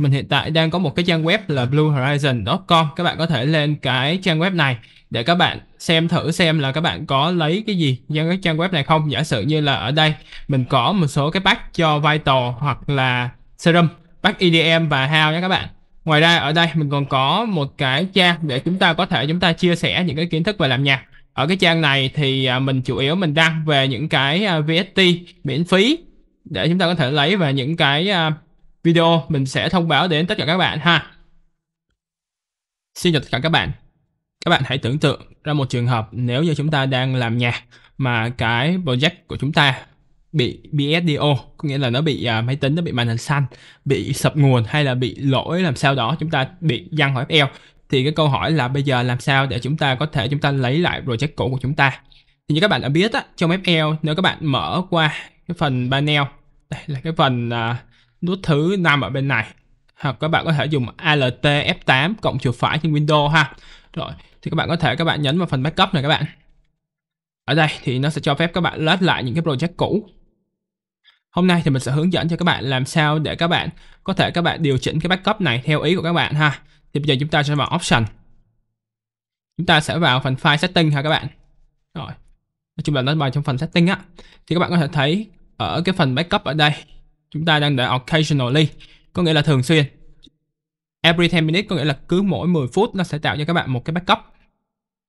mình hiện tại đang có một cái trang web là bluehorizon.com các bạn có thể lên cái trang web này để các bạn xem thử xem là các bạn có lấy cái gì trong cái trang web này không giả sử như là ở đây mình có một số cái pack cho vital hoặc là serum pack EDM và how nha các bạn ngoài ra ở đây mình còn có một cái trang để chúng ta có thể chúng ta chia sẻ những cái kiến thức về làm nhạc ở cái trang này thì à, mình chủ yếu mình đăng về những cái à, VST miễn phí để chúng ta có thể lấy về những cái à, video mình sẽ thông báo đến tất cả các bạn ha. Xin chào tất cả các bạn. Các bạn hãy tưởng tượng ra một trường hợp nếu như chúng ta đang làm nhạc mà cái project của chúng ta bị BSDO, có nghĩa là nó bị uh, máy tính nó bị màn hình xanh, bị sập nguồn hay là bị lỗi làm sao đó chúng ta bị giăng khỏi FL e thì cái câu hỏi là bây giờ làm sao để chúng ta có thể chúng ta lấy lại project cũ của chúng ta. Thì như các bạn đã biết á, trong FL e nếu các bạn mở qua cái phần panel, đây là cái phần uh, nút thứ năm ở bên này hoặc các bạn có thể dùng Alt F8 cộng chuột phải trên Windows ha rồi thì các bạn có thể các bạn nhấn vào phần backup này các bạn ở đây thì nó sẽ cho phép các bạn load lại những cái project cũ hôm nay thì mình sẽ hướng dẫn cho các bạn làm sao để các bạn có thể các bạn điều chỉnh cái backup này theo ý của các bạn ha thì bây giờ chúng ta sẽ vào option chúng ta sẽ vào phần file setting ha các bạn rồi nói chung là nó vào trong phần setting á thì các bạn có thể thấy ở cái phần backup ở đây chúng ta đang để occasionally có nghĩa là thường xuyên every 10 minutes có nghĩa là cứ mỗi 10 phút nó sẽ tạo cho các bạn một cái backup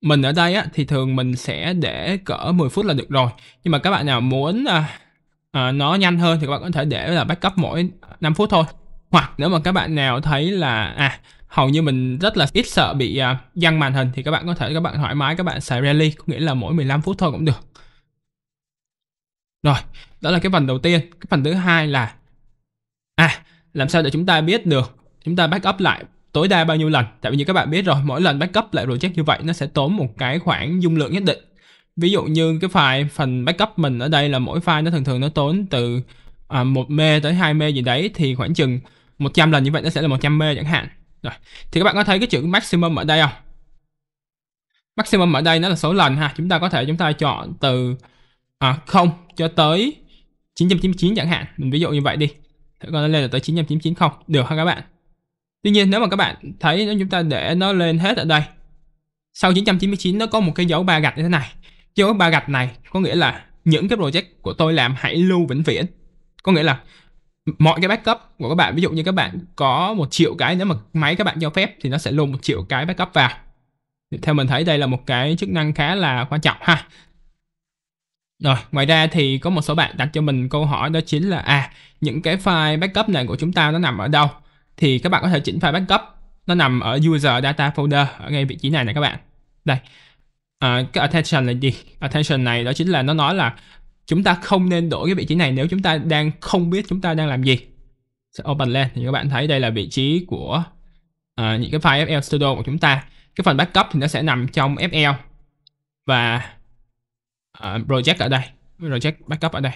mình ở đây á, thì thường mình sẽ để cỡ 10 phút là được rồi nhưng mà các bạn nào muốn à, à, nó nhanh hơn thì các bạn có thể để là backup mỗi 5 phút thôi hoặc nếu mà các bạn nào thấy là à hầu như mình rất là ít sợ bị uh, à, giăng màn hình thì các bạn có thể các bạn thoải mái các bạn xài rally có nghĩa là mỗi 15 phút thôi cũng được rồi, đó là cái phần đầu tiên. Cái phần thứ hai là à, làm sao để chúng ta biết được chúng ta backup lại tối đa bao nhiêu lần. Tại vì như các bạn biết rồi, mỗi lần backup lại project như vậy nó sẽ tốn một cái khoảng dung lượng nhất định. Ví dụ như cái file phần backup mình ở đây là mỗi file nó thường thường nó tốn từ à, 1 mê tới 2 mê gì đấy thì khoảng chừng 100 lần như vậy nó sẽ là 100 mê chẳng hạn. Rồi. Thì các bạn có thấy cái chữ maximum ở đây không? Maximum ở đây nó là số lần ha. Chúng ta có thể chúng ta chọn từ à không cho tới 999 chẳng hạn mình ví dụ như vậy đi thế còn nó lên là tới 999 không được ha các bạn tuy nhiên nếu mà các bạn thấy nếu chúng ta để nó lên hết ở đây sau 999 nó có một cái dấu ba gạch như thế này dấu ba gạch này có nghĩa là những cái project của tôi làm hãy lưu vĩnh viễn có nghĩa là mọi cái backup của các bạn ví dụ như các bạn có một triệu cái nếu mà máy các bạn cho phép thì nó sẽ lưu một triệu cái backup vào theo mình thấy đây là một cái chức năng khá là quan trọng ha rồi, ngoài ra thì có một số bạn đặt cho mình câu hỏi đó chính là à những cái file backup này của chúng ta nó nằm ở đâu? Thì các bạn có thể chỉnh file backup nó nằm ở user data folder ở ngay vị trí này này các bạn. Đây. À, cái attention là gì? Attention này đó chính là nó nói là chúng ta không nên đổi cái vị trí này nếu chúng ta đang không biết chúng ta đang làm gì. Sẽ open lên thì các bạn thấy đây là vị trí của à, những cái file FL Studio của chúng ta. Cái phần backup thì nó sẽ nằm trong FL và À, project ở đây project backup ở đây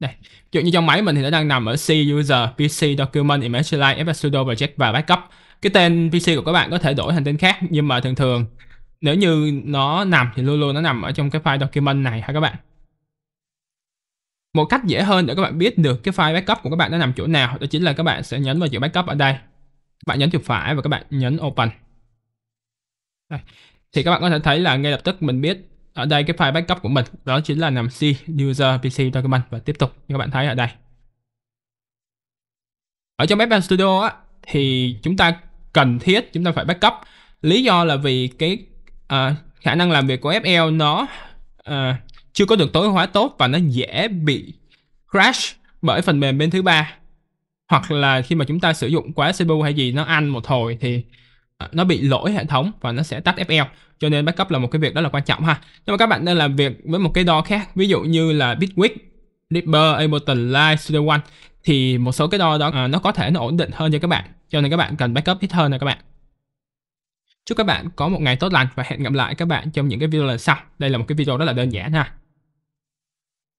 đây ví dụ như trong máy mình thì nó đang nằm ở C user PC document image ls sudo project và backup cái tên PC của các bạn có thể đổi thành tên khác nhưng mà thường thường nếu như nó nằm thì luôn luôn nó nằm ở trong cái file document này ha các bạn một cách dễ hơn để các bạn biết được cái file backup của các bạn nó nằm chỗ nào đó chính là các bạn sẽ nhấn vào chữ backup ở đây các bạn nhấn chuột phải và các bạn nhấn open đây. thì các bạn có thể thấy là ngay lập tức mình biết ở đây cái file backup của mình đó chính là nằm C user pc document và tiếp tục như các bạn thấy ở đây ở trong Webpack Studio á, thì chúng ta cần thiết chúng ta phải backup lý do là vì cái uh, khả năng làm việc của FL nó uh, chưa có được tối hóa tốt và nó dễ bị crash bởi phần mềm bên thứ ba hoặc là khi mà chúng ta sử dụng quá CPU hay gì nó ăn một hồi thì nó bị lỗi hệ thống và nó sẽ tắt FL cho nên backup là một cái việc đó là quan trọng ha nhưng mà các bạn nên làm việc với một cái đo khác ví dụ như là Bitwig Reaper Ableton Live Studio One thì một số cái đo đó à, nó có thể nó ổn định hơn cho các bạn cho nên các bạn cần backup ít hơn nè các bạn chúc các bạn có một ngày tốt lành và hẹn gặp lại các bạn trong những cái video lần sau đây là một cái video rất là đơn giản ha